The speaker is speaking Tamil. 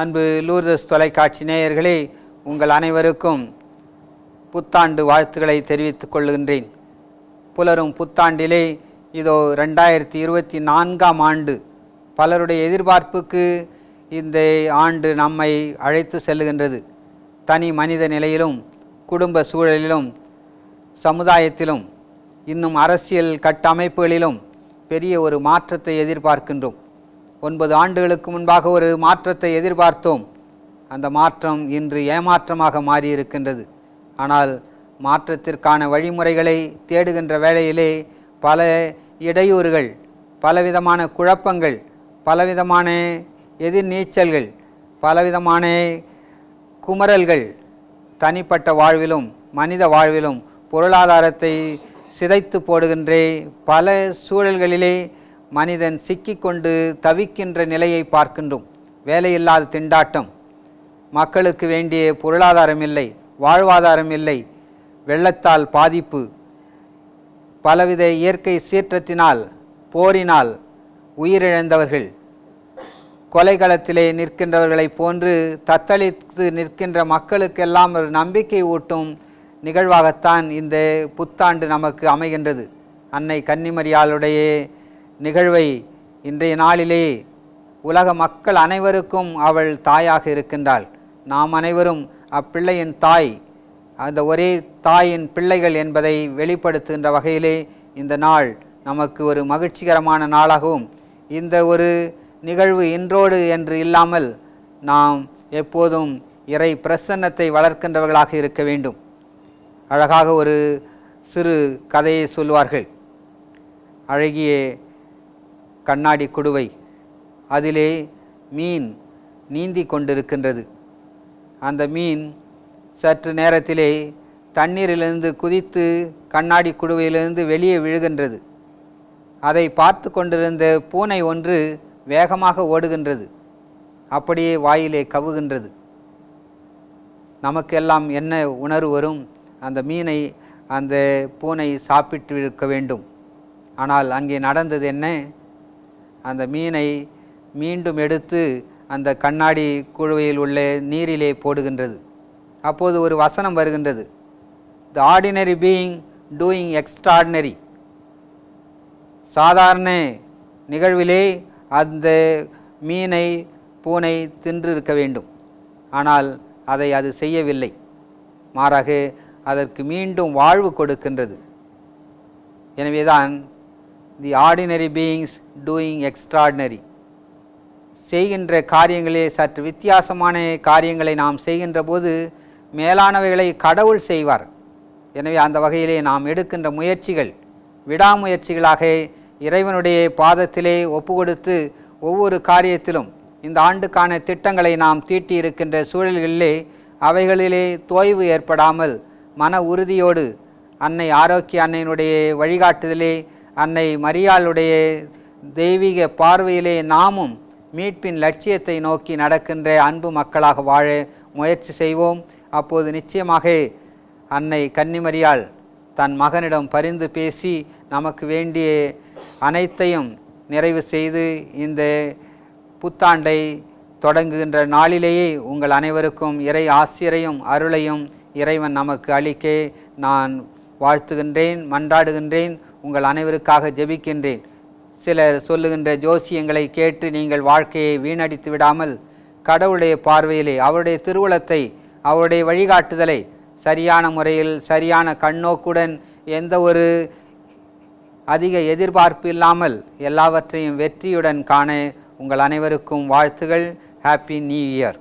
அன்பு லூர்தஸ் தொலைக்காட்சி நேயர்களே உங்கள் அனைவருக்கும் புத்தாண்டு வாழ்த்துக்களை தெரிவித்துக் கொள்கின்றேன் புலரும் புத்தாண்டிலே இதோ ரெண்டாயிரத்தி இருபத்தி நான்காம் ஆண்டு பலருடைய எதிர்பார்ப்புக்கு இந்த ஆண்டு நம்மை அழைத்து செல்லுகின்றது தனி மனித நிலையிலும் குடும்ப சூழலிலும் சமுதாயத்திலும் இன்னும் அரசியல் கட்டமைப்புகளிலும் பெரிய ஒரு மாற்றத்தை எதிர்பார்க்கின்றோம் ஒன்பது ஆண்டுகளுக்கு முன்பாக ஒரு மாற்றத்தை எதிர்பார்த்தோம் அந்த மாற்றம் இன்று ஏமாற்றமாக மாறியிருக்கின்றது ஆனால் மாற்றத்திற்கான வழிமுறைகளை தேடுகின்ற வேளையிலே பல இடையூறுகள் பலவிதமான குழப்பங்கள் பலவிதமான எதிர்நீச்சல்கள் பலவிதமான குமரல்கள் தனிப்பட்ட வாழ்விலும் மனித வாழ்விலும் பொருளாதாரத்தை சிதைத்து போடுகின்றே பல சூழல்களிலே மனிதன் சிக்கிக்கொண்டு தவிக்கின்ற நிலையை பார்க்கின்றோம் வேலையில்லாத திண்டாட்டம் மக்களுக்கு வேண்டிய பொருளாதாரம் இல்லை வாழ்வாதாரம் இல்லை வெள்ளத்தால் பாதிப்பு பலவித இயற்கை சீற்றத்தினால் போரினால் உயிரிழந்தவர்கள் கொலைகளத்திலே நிற்கின்றவர்களைப் போன்று தத்தளித்து நிற்கின்ற மக்களுக்கெல்லாம் ஒரு நம்பிக்கை ஊட்டும் நிகழ்வாகத்தான் இந்த புத்தாண்டு நமக்கு அமைகின்றது அன்னை கன்னிமரியாளுடைய நிகழ்வை இன்றைய நாளிலே உலக மக்கள் அனைவருக்கும் அவள் தாயாக இருக்கின்றாள் நாம் அனைவரும் அப்பிள்ளையின் தாய் அந்த ஒரே தாயின் பிள்ளைகள் என்பதை வெளிப்படுத்துகின்ற வகையிலே இந்த நாள் நமக்கு ஒரு மகிழ்ச்சிகரமான நாளாகவும் இந்த ஒரு நிகழ்வு இன்றோடு என்று இல்லாமல் நாம் எப்போதும் இறை பிரசன்னத்தை வளர்க்கின்றவர்களாக இருக்க வேண்டும் அழகாக ஒரு சிறு கதையை சொல்வார்கள் அழகிய கண்ணாடி குடுவை அதிலே மீன் நீந்தி கொண்டிருக்கின்றது அந்த மீன் சற்று நேரத்திலே தண்ணீரிலிருந்து குதித்து கண்ணாடி குடுவையிலிருந்து வெளியே விழுகின்றது அதை பார்த்து கொண்டிருந்த பூனை ஒன்று வேகமாக ஓடுகின்றது அப்படியே வாயிலே கவுகின்றது நமக்கெல்லாம் என்ன உணர்வு வரும் அந்த மீனை அந்த பூனை சாப்பிட்டு இருக்க வேண்டும் ஆனால் அங்கே நடந்தது என்ன அந்த மீனை மீண்டும் எடுத்து அந்த கண்ணாடி குழுவையில் உள்ள நீரிலே போடுகின்றது அப்போது ஒரு வசனம் வருகின்றது the ordinary being doing extraordinary சாதாரண நிகழ்விலே அந்த மீனை பூனை தின்றிருக்க வேண்டும் ஆனால் அதை அது செய்யவில்லை மாறாக அதற்கு மீண்டும் வாழ்வு கொடுக்கின்றது எனவேதான் the ordinary beings doing extraordinary செய்கின்ற காரியங்களே சற்று வித்தியாசமான காரியங்களை நாம் செய்கின்ற போது மேலானவைகளை கடவுள் செய்வார் எனவே அந்த வகையிலே நாம் எடுக்கின்ற முயற்சிகள் விடாமுயற்சிகளாக இறைவனுடைய பாதத்திலே ஒப்பு கொடுத்து ஒவ்வொரு காரியத்திலும் இந்த ஆண்டுக்கான திட்டங்களை நாம் தீட்டி இருக்கின்ற சூழல்களிலே அவைகளிலே தோய்வு ஏற்படாமல் மன உறுதியோடு அன்னை ஆரோக்கிய அன்னையினுடைய வழிகாட்டுதலே அன்னை மரியாளுடைய தெய்வீக பார்வையிலே நாமும் மீட்பின் லட்சியத்தை நோக்கி நடக்கின்ற அன்பு மக்களாக வாழ முயற்சி செய்வோம் அப்போது நிச்சயமாக அன்னை கன்னிமரியால் தன் மகனிடம் பரிந்து பேசி நமக்கு வேண்டிய அனைத்தையும் நிறைவு செய்து இந்த புத்தாண்டை தொடங்குகின்ற நாளிலேயே உங்கள் அனைவருக்கும் இறை ஆசிரியரையும் அருளையும் இறைவன் நமக்கு அளிக்க நான் வாழ்த்துகின்றேன் மன்றாடுகின்றேன் உங்கள் அனைவருக்காக ஜெபிக்கின்றேன் சிலர் சொல்லுகின்ற ஜோசியங்களை கேட்டு நீங்கள் வாழ்க்கையை வீணடித்து விடாமல் கடவுளுடைய பார்வையிலே அவருடைய திருவுளத்தை அவருடைய வழிகாட்டுதலை சரியான முறையில் சரியான கண்ணோக்குடன் எந்த ஒரு அதிக எதிர்பார்ப்பு இல்லாமல் எல்லாவற்றையும் வெற்றியுடன் காண உங்கள் அனைவருக்கும் வாழ்த்துகள் ஹாப்பி நியூ இயர்